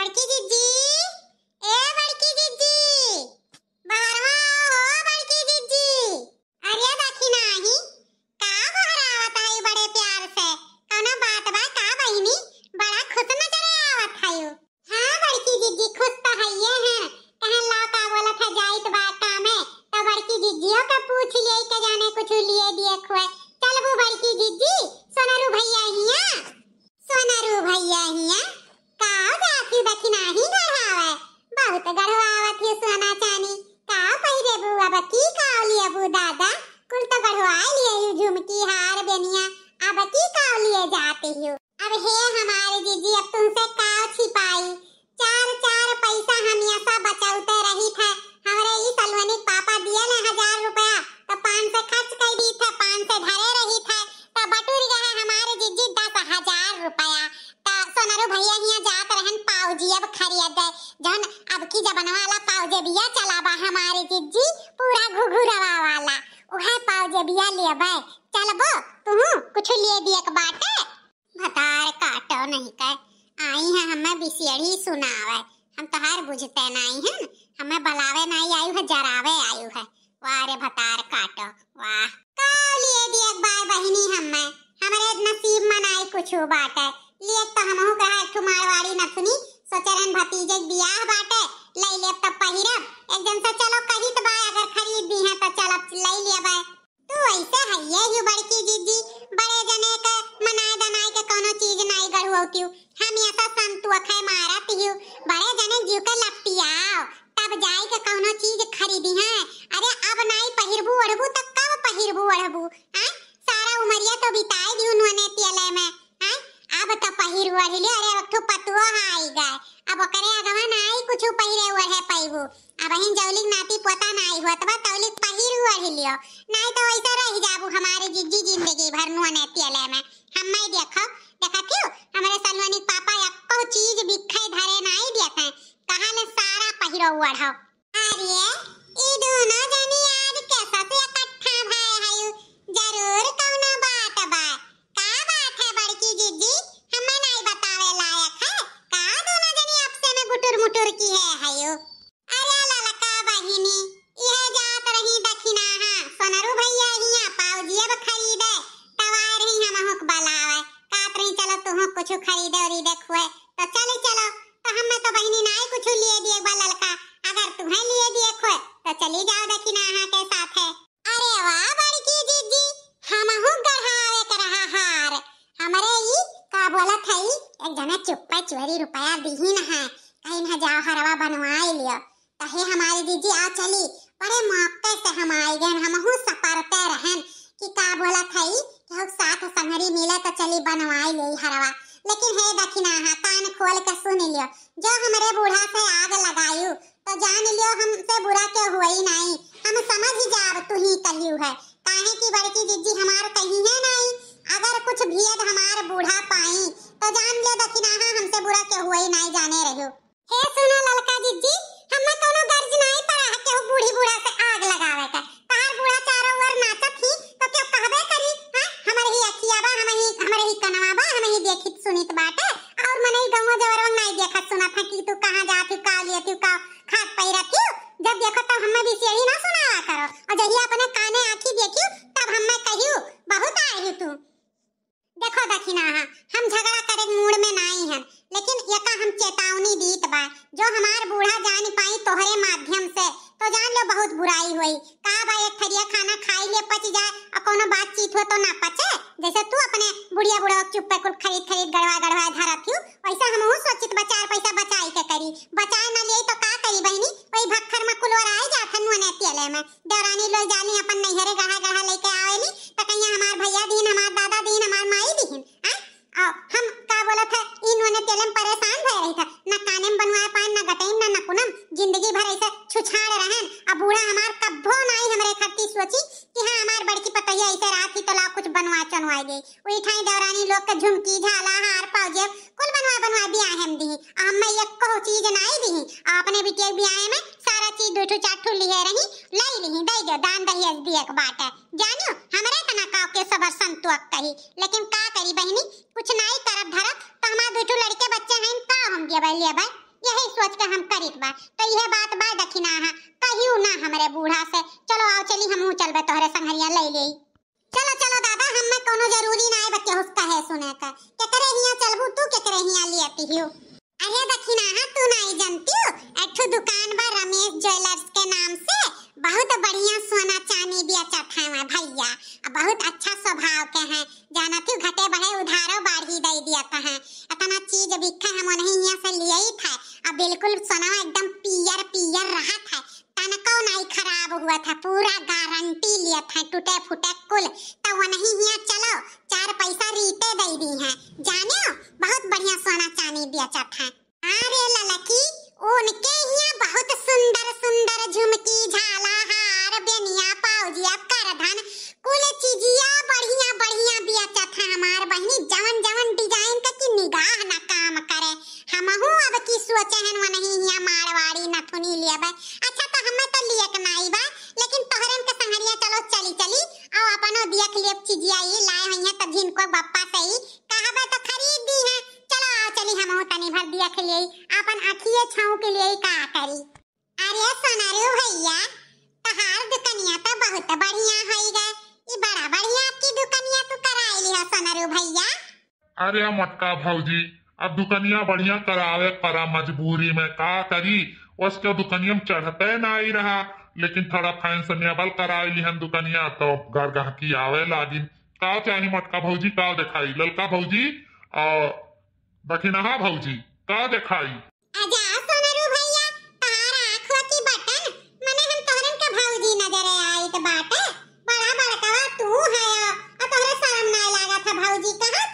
Marquise de पाती हूँ अब हे हमारे जीजी अब तुमसे का छिपाई चार चार पैसा हम हमेशा बचाते रही था हमारे इस अलवनिक पापा दिया ना हजार रुपया तो पाँच से खर्च कर दी था पाँच से धरे रही था तो बटूर गए हमारे जीजी दस हजार रुपया तो सोनारू भैया यहाँ जात रहन पाउजी अब खरीद जन अब की जबन वाला पाउजेबिया चलाबा हमारे जीजी पूरा घुघुरवा वाला वह पाउजेबिया लेबे चलबो तुम कुछ ले दिए बाटे हतार काटो नहीं कर आई है हमें बिसियड़ी सुनावे हम तो हर बुझते नहीं है हमें बलावे नहीं आयु है जरावे आयु है वारे भतार काटो वाह का तो लिए दी एक बार बहनी हमें हमारे नसीब मनाई कुछ बात है होती भौतियु हम ऐसा संतुआ खाए मारत हियो बड़े जने जीव के आओ तब जाए के कोनो चीज खरीदी है अरे अब नहीं पहिरबू ओढ़बू तो कब पहिरबू ओढ़बू हैं सारा उमरिया तो बिताई दियो नोने तियले में हैं अब तो पहिर ओढ़ले अरे अब तो पतुआ हाई गए अब करे अगवा नहीं कुछ पहिरे ओढ़े पाइबू अब हन जौलिक नाती पता ना आई होत तौलिक पहिर हुआ हिलियो नहीं तो ऐसा रह जाबू हमारे जिज्जी जिंदगी भर नुआ नेती अले में हम मई देखो देखा क्यों हमारे सलवानी पापा आपको चीज बिखै धरे नहीं देते कहां ने सारा पहिरो उड़ाओ अरे ई दोनों जानी कुछ खरीदे और ईदे खुए तो चले चलो तो हम तो बहनी ना कुछ लिए दिए एक बार ललका अगर तुम्हें लिए दिए खुए तो चली जाओ देखी ना यहाँ के साथ है अरे वाह बड़ी की जी हम गढ़ावे कर हार हमारे ई का बोला था है एक जना चुप्पा चोरी रुपया दीही ना है कहीं ना जाओ हरवा बनवाई लियो कहे हमारी दीदी आ चली बड़े मापते से हम आई गए हम सपरते रहन कि का बोला थई कि हम साथ संगरी मिले तो चली बनवाई ले हरवा लेकिन हे दखिनाहा कान खोल के सुन लियो जो हमरे बूढ़ा से आग लगायो तो जान लियो हम से बुरा के हुई नहीं हम समझ ही जाब तू ही कलियु है काहे की बड़की जिज्जी हमार कही है नहीं अगर कुछ भेद हमार बूढ़ा पाई तो जान लियो दखिनाहा हमसे बुरा के हुई नहीं जाने रहियो हे सुनो ललका जिज्जी हम कोनो गर्ज नहीं पर के बूढ़ी बूढ़ा से आ देखित सुनित बाटे और मने गांव जवरवन नहीं देखा सुना था कि तू कहां जात का लियत का खात पई रखियो जब देखो तब हम भी सेड़ी ना सुनावा करो और जही अपने काने आखी देखियो तब हमें कहियो बहुत आयु तू देखो दखिना हम झगड़ा करे मूड में नहीं है लेकिन एका हम चेतावनी दीत बा जो हमार बूढ़ा जान पाई तोहरे माध्यम से तो जान लो बहुत बुराई हुई का बा एक थरिया खाना खाई ले पच जाए कोनो बातचीत हो तो ना पचे जैसे तू अपने बुढ़िया बुढ़वा चुप कुल खरीद खरीद गड़वा गड़वा धारा थी वैसा हम सोचित बचार पैसा बचाई के करी बचाए ना लिए तो का करी बहनी वही भक्खर में कुलवर आए जात हन वन अतियले में देवरानी लोई जाली अपन नैहरे गहा गहा लेके आवेली तो कहीं हमार भैया दीन हमार दादा दीन हमार माई दीन हम का बोलत है इन वन अतियले में परेशान भय रही था लोग का झुमकी झाला हार पाजेब कुल बनवा बनवा भी आए हम दी हम मैं एक को चीज नाई दी आपने भी भी आए में सारा चीज दो चाटू लिए रही लाई ली दे दो दान दहेज दिए एक बात है जानियो हमरे तना तो काव के सबर संतुक कही लेकिन का करी बहनी कुछ नाई करब धरत तो हमार दो लड़के बच्चे हैं का हम दिए भाई लिए भाई यही सोच के हम करित बा तो यह बात बा दखिना है कहियो ना हमरे बूढ़ा से चलो आओ चली हमहू चलबे तोहरे संगरिया ले लेई चलो चलो दादा हम में कोनो जरूरी ना है बच्चे हुस्का है सुने का केकरे हिया चलबू तू केकरे हिया ले आती हो अरे दखिना हां तू नहीं जानती हो अठो दुकान बा रमेश ज्वेलर्स के नाम से बहुत बढ़िया सोना चांदी बेचत अच्छा है भैया बहुत अच्छा दिया चौथा अरे ललकी उनके यहाँ बहुत सुंदर सुंदर झुमकी झाला हार बेनिया पाउजिया करधन कुल चीजिया बढ़िया बढ़िया दिया चौथा हमार बहनी जवन जवन डिजाइन का की निगाह ना काम करे हमहू अब की सोचे हैं वो नहीं हिया मारवाड़ी नथुनी लेबे बढ़िया है रे ई बड़ा बढ़िया आपकी दुकानिया तू ली हो सनरू भैया अरे मटका भौजी अब दुकानिया बढ़िया करावे करा मजबूरी में का करी उसके दुकानिया में चढ़ते ना आई रहा लेकिन थोड़ा फैंसनियाबल कराई हम दुकानिया तो घर की आवे लागिन का चाही मटका भौजी का दिखाई ललका भौजी और दखिनहा भौजी का दिखाई भाजी कहाँ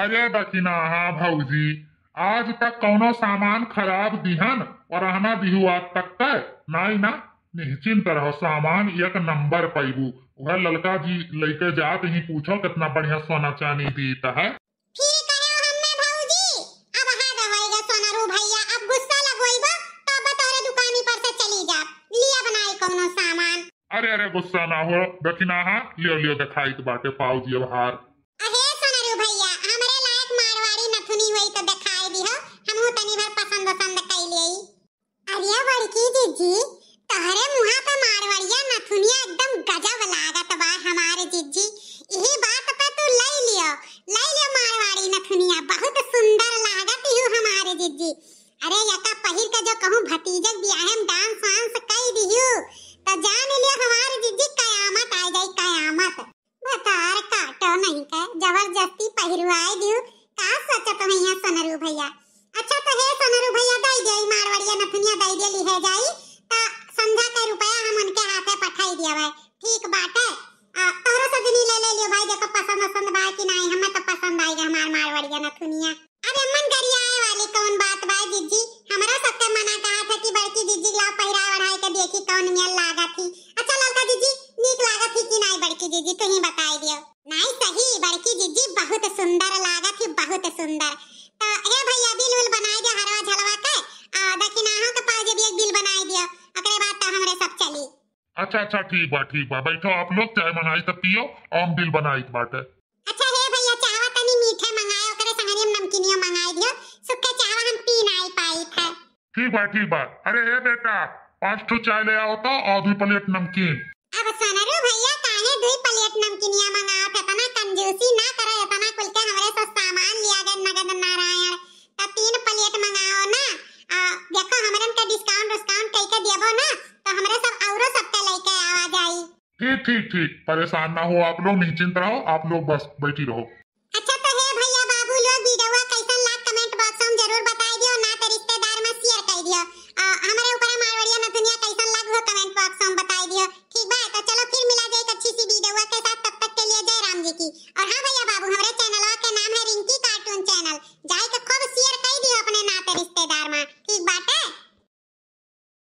अरे बकिनाहा भौजी आज तक कोनो सामान खराब दिहन और हमा बिहू आज तक तय नाई ना निश्चिंत रहो सामान एक नंबर पैबू वह ललका जी लेके जात ही पूछो कितना बढ़िया सोना चांदी दीता है हाँ अरे अरे गुस्सा ना हो बेटी दखिना हाँ, लियो लियो दिखाई तो बाटे पाओ जी अब हार भतीजी जी तहरे मुहा पे मारवड़िया नथुनिया एकदम गजब लागत बा हमारे जीजी यही बात पे तू ले लियो ले लियो मारवाड़ी नथुनिया बहुत सुंदर लागत यू हमारे जीजी अरे यका तो पहिर के जो कहूं भतीजक बियाह में डांस वांस कई दियो तो जान लियो हमारे जीजी कयामत आ गई कयामत बतार काटो नहीं का जबरदस्ती पहिरवाई दियो का सच सचत मैया सनरू भैया अच्छा तो हे सोनरू भैया दई देई मारवाड़िया नथनिया दई दे ली है जाई ता तो समझा के रुपया हम उनके हाथे पठाई दिया भाई ठीक बात है तोरो सजनी ले ले लियो भाई देखो पसंद पसंद भाई कि नहीं हमें तो पसंद आएगा हमार मारवाड़िया नथुनिया अरे मन गरिया आए वाली कौन बात भाई दीदी हमरा सबके मना कहा था कि बड़की दीदी ला पहरा बढ़ाई के देखी कौन मियल लागा थी अच्छा ललका दीदी नीक लागा थी कि नहीं बड़की दीदी तो ही बताई दियो नहीं सही बड़की दीदी बहुत सुंदर लागा थी बहुत सुंदर तो, अरे भैया बिल बिल बनाई दिया हरवा झलवा के आ दखिना हाँ, के पास जब एक बिल बनाई दिया ओकरे बाद त तो हमरे सब चली अच्छा अच्छा ठीक बा ठीक बा बैठो आप लोग चाय बनाई तो पियो आम बिल बनाई बाटे अच्छा हे भैया चावा तनी मीठे मंगाए ओकरे संगरी हम नमकीनियो मंगाई दियो सुखे चाय हम पी नहीं पाई थे ठीक बा ठीक बा अरे हे बेटा पांच ठो चाय ले आओ तो और दो प्लेट नमकीन अब रे भैया काहे दो प्लेट नमकीनिया मंगाओ थे तना कंजूसी ना करे ठीक ठीक परेशान ना हो आप लोग निश्चिंत रहो आप लोग बस बैठी रहो